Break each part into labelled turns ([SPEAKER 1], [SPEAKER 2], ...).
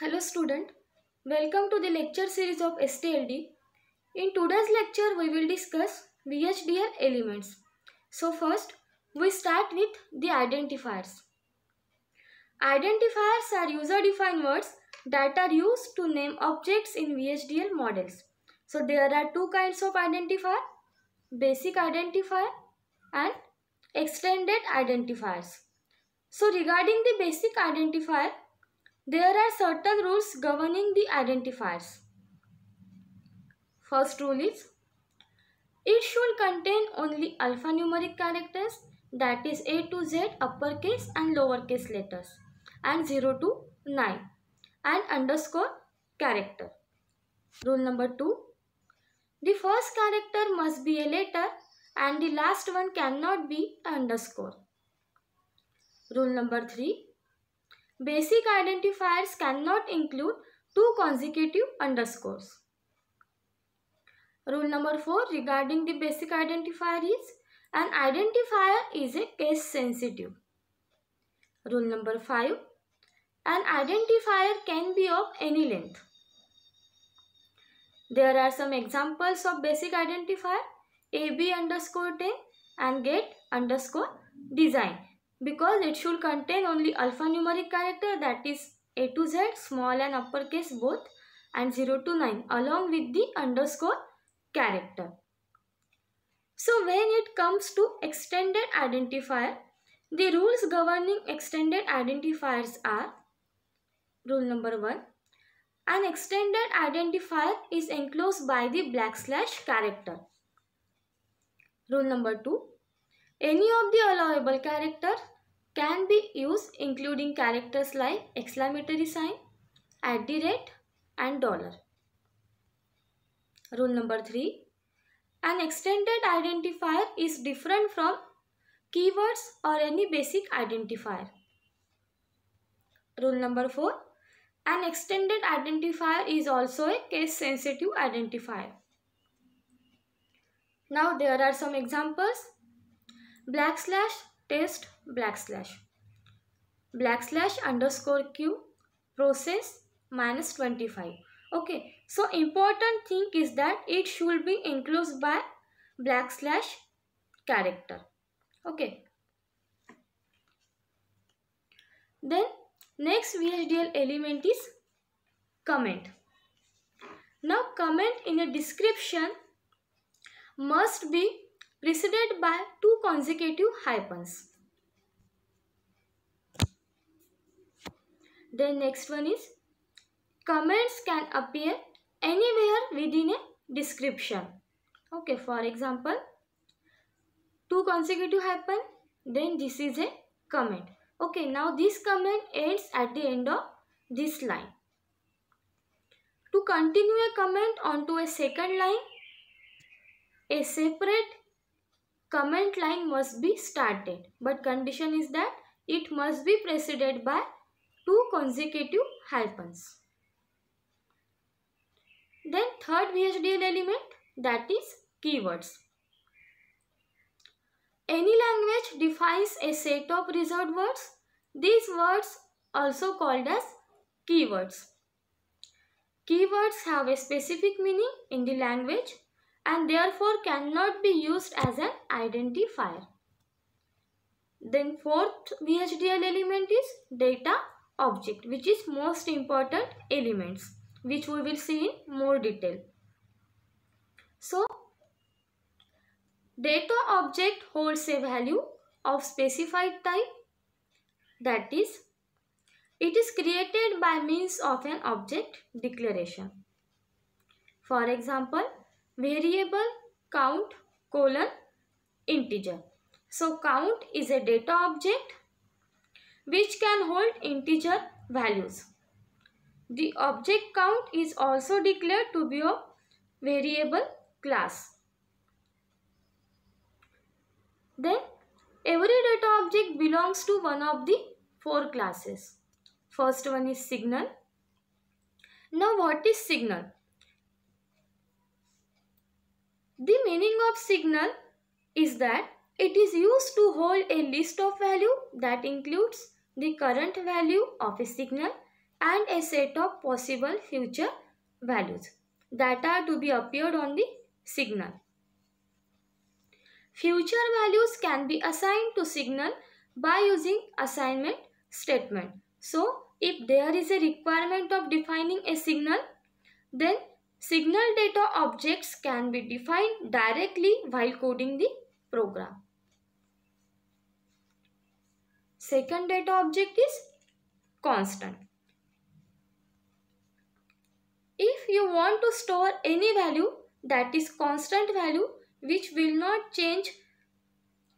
[SPEAKER 1] Hello student, welcome to the lecture series of STLD. In today's lecture we will discuss VHDL elements. So first we start with the identifiers. Identifiers are user defined words that are used to name objects in VHDL models. So there are two kinds of identifier, basic identifier and extended identifiers. So regarding the basic identifier, there are certain rules governing the identifiers. First rule is it should contain only alphanumeric characters that is A to Z uppercase and lowercase letters and 0 to 9 and underscore character. Rule number 2. The first character must be a letter and the last one cannot be underscore. Rule number 3. Basic identifiers cannot include two consecutive underscores. Rule number 4 regarding the basic identifier is an identifier is a case sensitive. Rule number 5 An identifier can be of any length. There are some examples of basic identifier ab underscore 10 and get underscore design because it should contain only alphanumeric character that is A to Z small and uppercase both and 0 to 9 along with the underscore character. So when it comes to extended identifier, the rules governing extended identifiers are Rule number 1. An extended identifier is enclosed by the black slash character. Rule number 2. Any of the allowable characters can be used including characters like exclamatory sign, at the rate and dollar. Rule number 3. An extended identifier is different from keywords or any basic identifier. Rule number 4. An extended identifier is also a case sensitive identifier. Now there are some examples backslash test backslash backslash underscore q process minus 25 okay so important thing is that it should be enclosed by backslash character okay then next vhdl element is comment now comment in a description must be preceded by two consecutive hyphens. Then next one is comments can appear anywhere within a description. Okay, for example, two consecutive hyphen. then this is a comment. Okay, now this comment ends at the end of this line. To continue a comment onto a second line, a separate comment line must be started but condition is that it must be preceded by two consecutive hyphens. Then third VHDL element that is keywords. Any language defines a set of reserved words. These words also called as keywords. Keywords have a specific meaning in the language and therefore cannot be used as an identifier. Then fourth VHDL element is data object which is most important elements which we will see in more detail. So data object holds a value of specified type that is it is created by means of an object declaration. For example, variable count colon integer. So count is a data object which can hold integer values. The object count is also declared to be a variable class. Then every data object belongs to one of the four classes. First one is signal. Now what is signal? The meaning of signal is that it is used to hold a list of value that includes the current value of a signal and a set of possible future values that are to be appeared on the signal. Future values can be assigned to signal by using assignment statement. So, if there is a requirement of defining a signal, then Signal data objects can be defined directly while coding the program. Second data object is constant. If you want to store any value that is constant value which will not change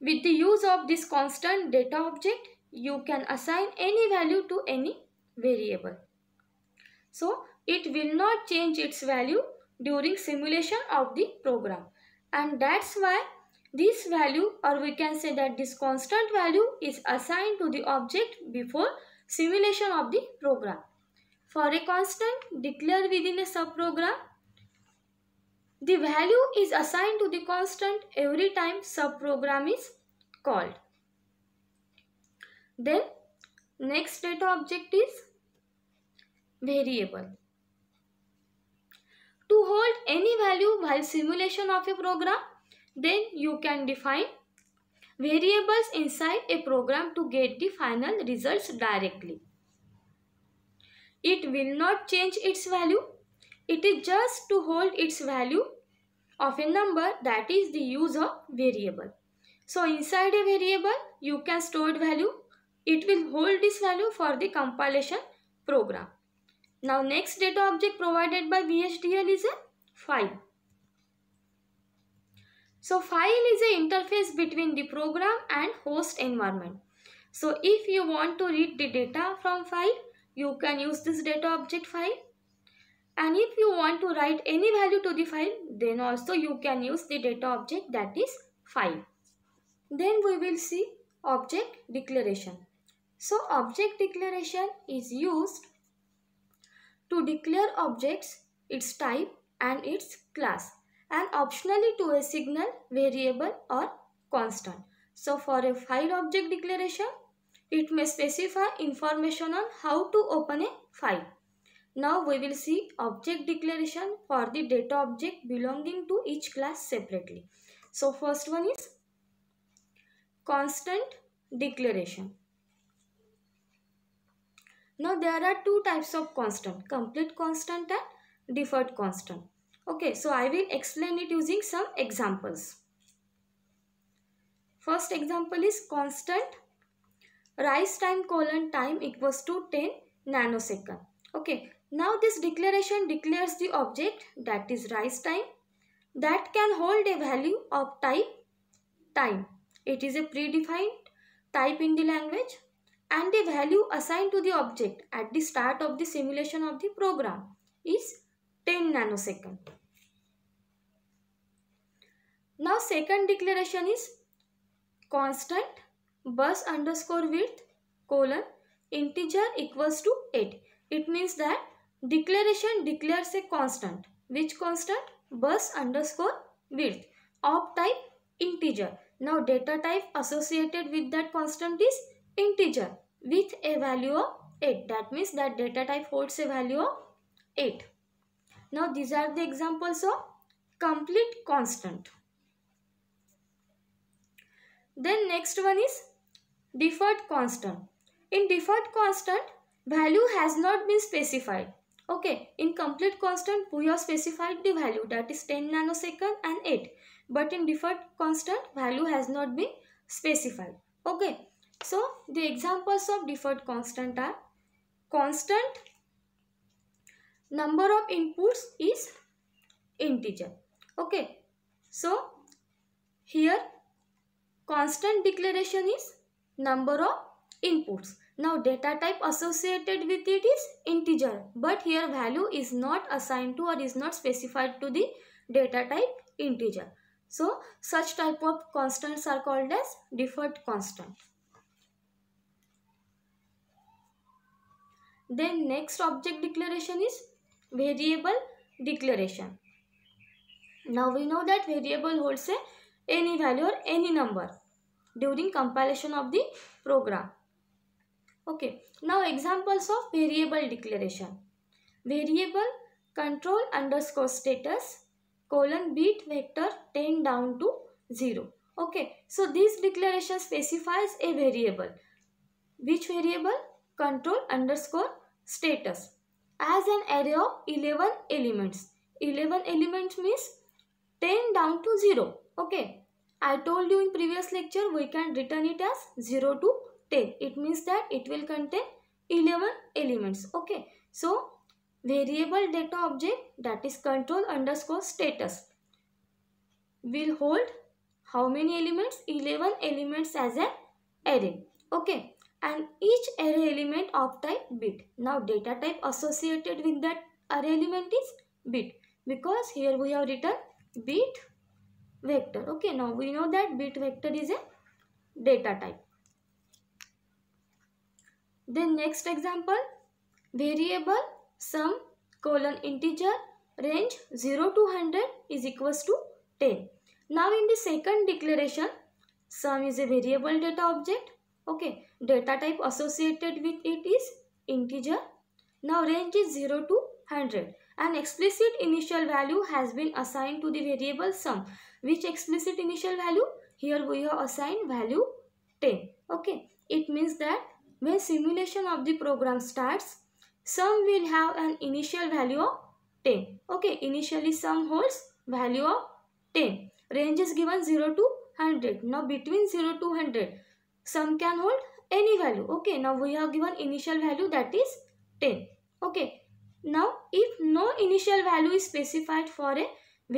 [SPEAKER 1] with the use of this constant data object, you can assign any value to any variable. So, it will not change its value during simulation of the program. And that's why this value or we can say that this constant value is assigned to the object before simulation of the program. For a constant declared within a subprogram, the value is assigned to the constant every time subprogram is called. Then next data object is variable to hold any value while simulation of a program. Then you can define variables inside a program to get the final results directly. It will not change its value. It is just to hold its value of a number that is the use of variable. So inside a variable you can store value. It will hold this value for the compilation program. Now next data object provided by VHDL is a file. So file is an interface between the program and host environment. So if you want to read the data from file, you can use this data object file. And if you want to write any value to the file, then also you can use the data object that is file. Then we will see object declaration. So object declaration is used to declare objects, its type and its class and optionally to a signal, variable or constant. So for a file object declaration, it may specify information on how to open a file. Now we will see object declaration for the data object belonging to each class separately. So first one is constant declaration. Now there are two types of constant, complete constant and deferred constant. Okay, so I will explain it using some examples. First example is constant rise time colon time equals to 10 nanosecond. Okay, now this declaration declares the object that is rise time that can hold a value of type time. It is a predefined type in the language and the value assigned to the object at the start of the simulation of the program is 10 nanosecond. Now second declaration is constant bus underscore width colon integer equals to 8. It means that declaration declares a constant. Which constant? Bus underscore width of type integer. Now data type associated with that constant is integer with a value of 8. That means that data type holds a value of 8. Now these are the examples of complete constant. Then next one is deferred constant. In deferred constant, value has not been specified. Okay, in complete constant, we have specified the value that is 10 nanosecond and 8. But in deferred constant, value has not been specified. Okay, so the examples of deferred constant are constant number of inputs is integer. Okay. So here constant declaration is number of inputs. Now data type associated with it is integer but here value is not assigned to or is not specified to the data type integer. So such type of constants are called as deferred constant. Then next object declaration is variable declaration. Now we know that variable holds a any value or any number during compilation of the program. Okay. Now examples of variable declaration. Variable control underscore status colon beat vector 10 down to 0. Okay. So this declaration specifies a variable. Which variable? Control underscore status as an array of 11 elements. 11 elements means 10 down to 0. Okay. I told you in previous lecture we can return it as 0 to 10. It means that it will contain 11 elements. Okay. So, variable data object that is control underscore status will hold how many elements? 11 elements as an array. Okay and each array element of type bit. Now data type associated with that array element is bit because here we have written bit vector. Okay, now we know that bit vector is a data type. Then next example, variable sum colon integer range 0 to 100 is equals to 10. Now in the second declaration, sum is a variable data object. Okay, Data type associated with it is integer. Now range is 0 to 100. An explicit initial value has been assigned to the variable sum. Which explicit initial value? Here we have assigned value 10. Okay. It means that when simulation of the program starts, sum will have an initial value of 10. Okay. Initially sum holds value of 10. Range is given 0 to 100. Now between 0 to 100, sum can hold any value okay now we have given initial value that is 10 okay now if no initial value is specified for a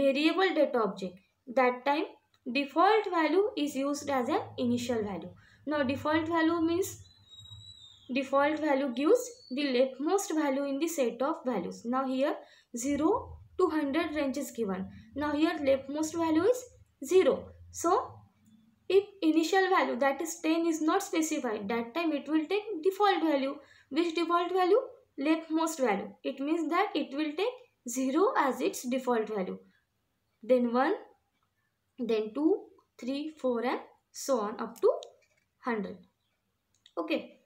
[SPEAKER 1] variable data object that time default value is used as an initial value now default value means default value gives the leftmost value in the set of values now here 0 to 100 range is given now here leftmost value is 0 so if initial value that is 10 is not specified, that time it will take default value. Which default value? Leftmost value. It means that it will take 0 as its default value. Then 1, then 2, 3, 4 and so on up to 100. Okay.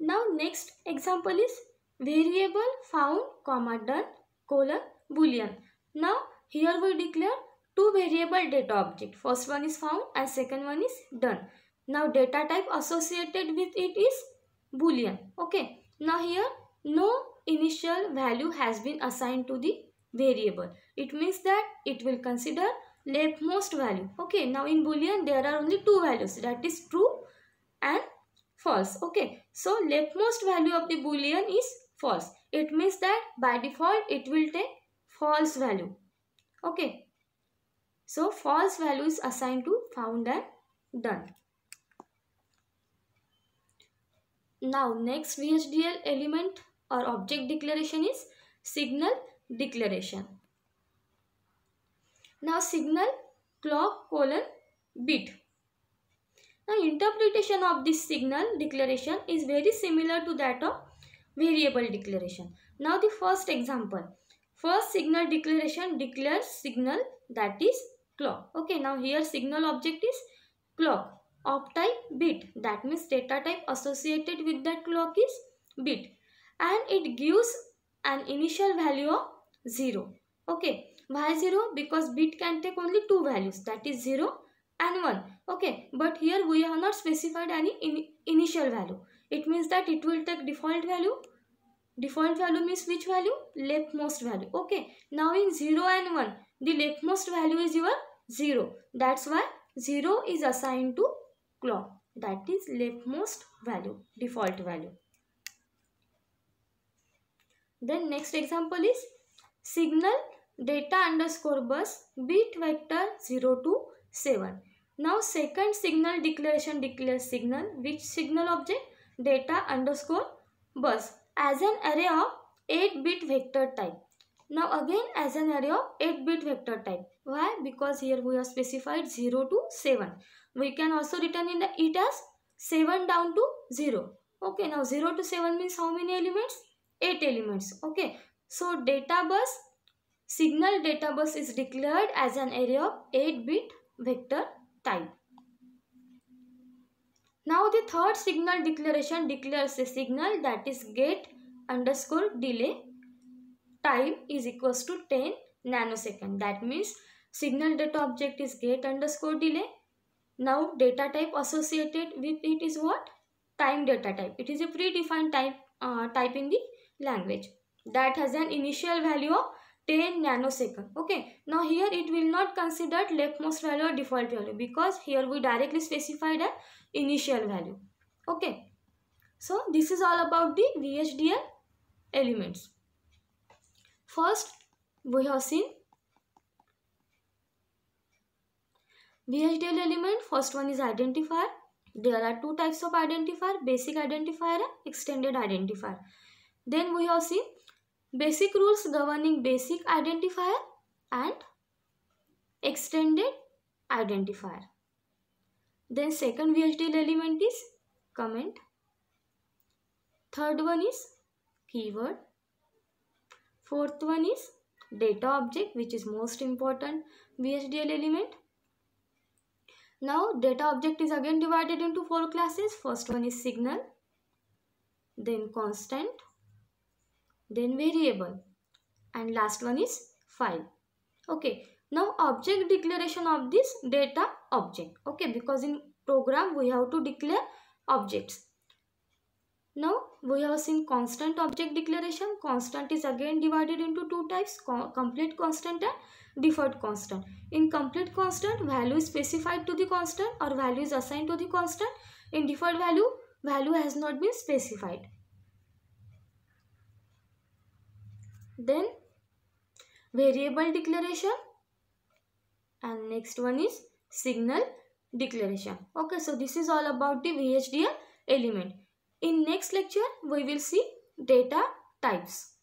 [SPEAKER 1] Now next example is variable found comma done colon boolean. Now here we declare two variable data object. First one is found and second one is done. Now data type associated with it is boolean. Okay. Now here no initial value has been assigned to the variable. It means that it will consider leftmost value. Okay. Now in boolean there are only two values that is true and false. Okay. So leftmost value of the boolean is false. It means that by default it will take false value. Okay. So false value is assigned to found and done. Now next VHDL element or object declaration is signal declaration. Now signal clock colon bit. Now interpretation of this signal declaration is very similar to that of variable declaration. Now the first example. First signal declaration declares signal that is clock okay now here signal object is clock of type bit that means data type associated with that clock is bit and it gives an initial value of 0 okay why 0 because bit can take only two values that is 0 and 1 okay but here we have not specified any in initial value it means that it will take default value default value means which value leftmost value okay now in 0 and 1 the leftmost value is your 0. That's why 0 is assigned to clock. That is leftmost value, default value. Then next example is signal data underscore bus bit vector 0 to 7. Now second signal declaration declares signal which signal object data underscore bus as an array of 8 bit vector type. Now again as an array of 8-bit vector type. Why? Because here we have specified 0 to 7. We can also return in the it as 7 down to 0. Okay, now 0 to 7 means how many elements? 8 elements. Okay, so data bus, signal data bus is declared as an array of 8-bit vector type. Now the third signal declaration declares a signal that is get underscore delay time is equals to 10 nanosecond. That means signal data object is gate underscore delay. Now data type associated with it is what? Time data type. It is a predefined type, uh, type in the language that has an initial value of 10 nanosecond okay now here it will not consider leftmost value or default value because here we directly specified an initial value okay so this is all about the vhdl elements First, we have seen VHDL element. First one is identifier. There are two types of identifier, basic identifier and extended identifier. Then we have seen basic rules governing basic identifier and extended identifier. Then second VHDL element is comment. Third one is keyword. Fourth one is data object which is most important VHDL element. Now data object is again divided into four classes. First one is signal, then constant, then variable and last one is file. Okay. Now object declaration of this data object. Okay because in program we have to declare objects. Now we have seen constant object declaration. Constant is again divided into two types complete constant and deferred constant. In complete constant value is specified to the constant or value is assigned to the constant. In deferred value value has not been specified. Then variable declaration and next one is signal declaration. Okay so this is all about the VHDL element. In next lecture, we will see data types.